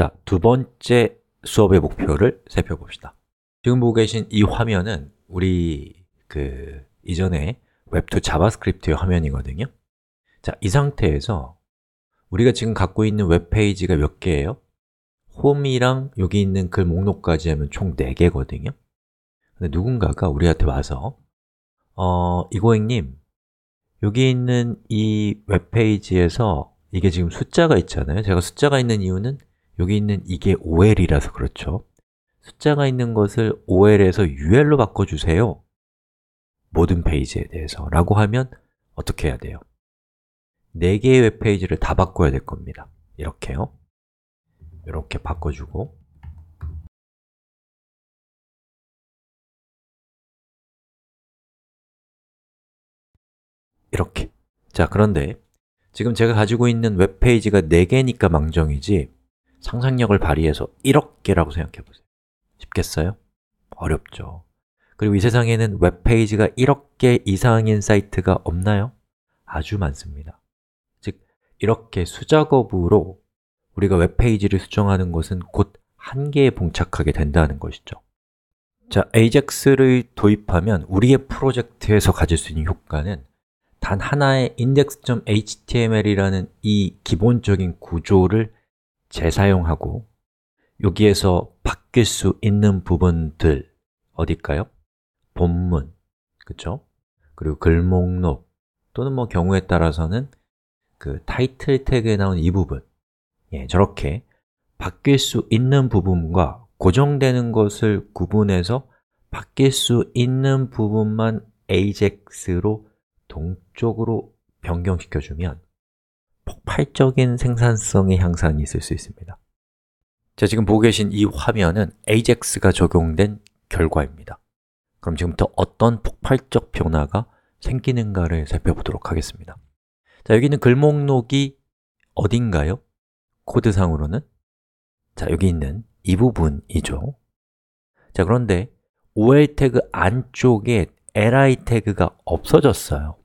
자, 두 번째 수업의 목표를 살펴봅시다. 지금 보고 계신 이 화면은 우리 그 이전에 웹2 자바스크립트의 화면이거든요. 자, 이 상태에서 우리가 지금 갖고 있는 웹페이지가 몇 개예요? 홈이랑 여기 있는 글 목록까지 하면 총 4개거든요. 근데 누군가가 우리한테 와서 어, 이고잉님, 여기 있는 이 웹페이지에서 이게 지금 숫자가 있잖아요. 제가 숫자가 있는 이유는 여기 있는 이게 OL이라서 그렇죠 숫자가 있는 것을 OL에서 UL로 바꿔주세요 모든 페이지에 대해서 라고 하면 어떻게 해야 돼요? 4개의 웹페이지를 다 바꿔야 될 겁니다 이렇게요 이렇게 바꿔주고 이렇게 자, 그런데 지금 제가 가지고 있는 웹페이지가 4개니까 망정이지 상상력을 발휘해서 1억 개라고 생각해 보세요. 쉽겠어요? 어렵죠. 그리고 이 세상에는 웹페이지가 1억 개 이상인 사이트가 없나요? 아주 많습니다. 즉, 이렇게 수작업으로 우리가 웹페이지를 수정하는 것은 곧 한계에 봉착하게 된다는 것이죠. 자, AJAX를 도입하면 우리의 프로젝트에서 가질 수 있는 효과는 단 하나의 index.html이라는 이 기본적인 구조를 재사용하고 여기에서 바뀔 수 있는 부분들 어디일까요? 본문, 그쵸? 그리고 글목록 또는 뭐 경우에 따라서는 그 타이틀 태그에 나온 이 부분 예, 저렇게 바뀔 수 있는 부분과 고정되는 것을 구분해서 바뀔 수 있는 부분만 AJAX로 동적으로 변경시켜주면 폭발적인 생산성의 향상이 있을 수 있습니다 자, 지금 보고 계신 이 화면은 AJAX가 적용된 결과입니다 그럼 지금부터 어떤 폭발적 변화가 생기는가를 살펴보도록 하겠습니다 자, 여기 있는 글목록이 어딘가요? 코드상으로는? 자, 여기 있는 이 부분이죠 자, 그런데 OL 태그 안쪽에 li 태그가 없어졌어요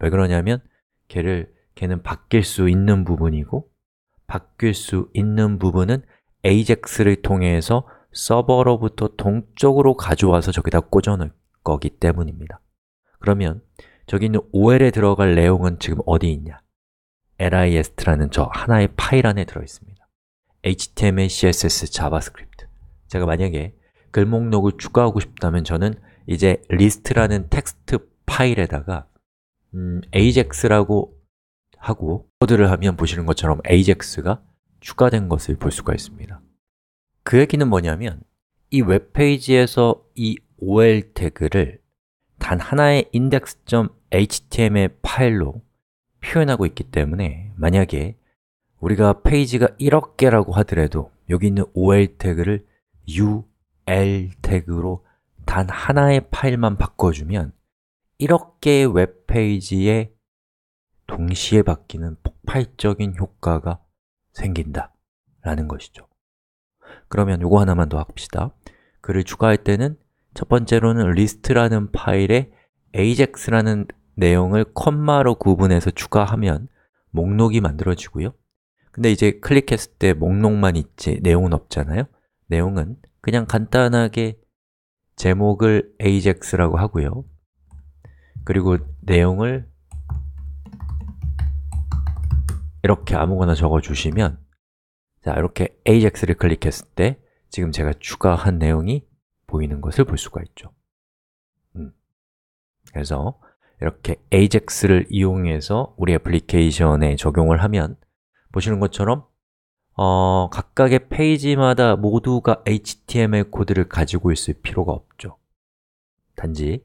왜 그러냐면 걔를 걔는 바뀔 수 있는 부분이고 바뀔 수 있는 부분은 AJAX를 통해서 서버로부터 동쪽으로 가져와서 저기다 꽂아놓을 거기 때문입니다 그러면 저기 있는 OL에 들어갈 내용은 지금 어디 있냐? list라는 저 하나의 파일 안에 들어있습니다 HTML, CSS, JavaScript 제가 만약에 글목록을 추가하고 싶다면 저는 이제 리스트라는 텍스트 파일에다가 음, ajax라고 하고 코드를 하면 보시는 것처럼 AJAX가 추가된 것을 볼 수가 있습니다 그 얘기는 뭐냐면 이 웹페이지에서 이 OL 태그를 단 하나의 index.html 파일로 표현하고 있기 때문에 만약에 우리가 페이지가 1억 개 라고 하더라도 여기 있는 ol 태그를 ul 태그로 단 하나의 파일만 바꿔주면 1억 개의 웹페이지에 동시에 바뀌는 폭발적인 효과가 생긴다 라는 것이죠 그러면 이거 하나만 더 합시다 글을 추가할 때는 첫 번째로는 리스트라는 파일에 ajax라는 내용을 컴마로 구분해서 추가하면 목록이 만들어지고요 근데 이제 클릭했을 때 목록만 있지 내용은 없잖아요 내용은 그냥 간단하게 제목을 ajax라고 하고요 그리고 내용을 이렇게 아무거나 적어주시면 자, 이렇게 AJAX를 클릭했을 때 지금 제가 추가한 내용이 보이는 것을 볼 수가 있죠 음. 그래서 이렇게 AJAX를 이용해서 우리 애플리케이션에 적용을 하면 보시는 것처럼 어, 각각의 페이지마다 모두가 HTML 코드를 가지고 있을 필요가 없죠 단지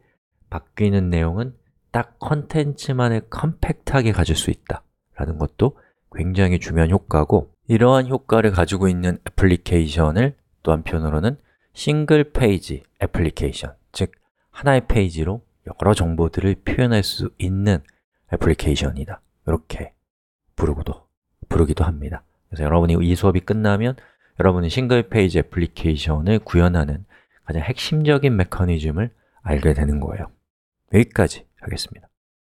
바뀌는 내용은 딱 컨텐츠만을 컴팩트하게 가질 수 있다 라는 것도 굉장히 중요한 효과고 이러한 효과를 가지고 있는 애플리케이션을 또 한편으로는 싱글 페이지 애플리케이션 즉 하나의 페이지로 여러 정보들을 표현할 수 있는 애플리케이션이다 이렇게 부르고도 부르기도 합니다 그래서 여러분이 이 수업이 끝나면 여러분이 싱글 페이지 애플리케이션을 구현하는 가장 핵심적인 메커니즘을 알게 되는 거예요 여기까지 하겠습니다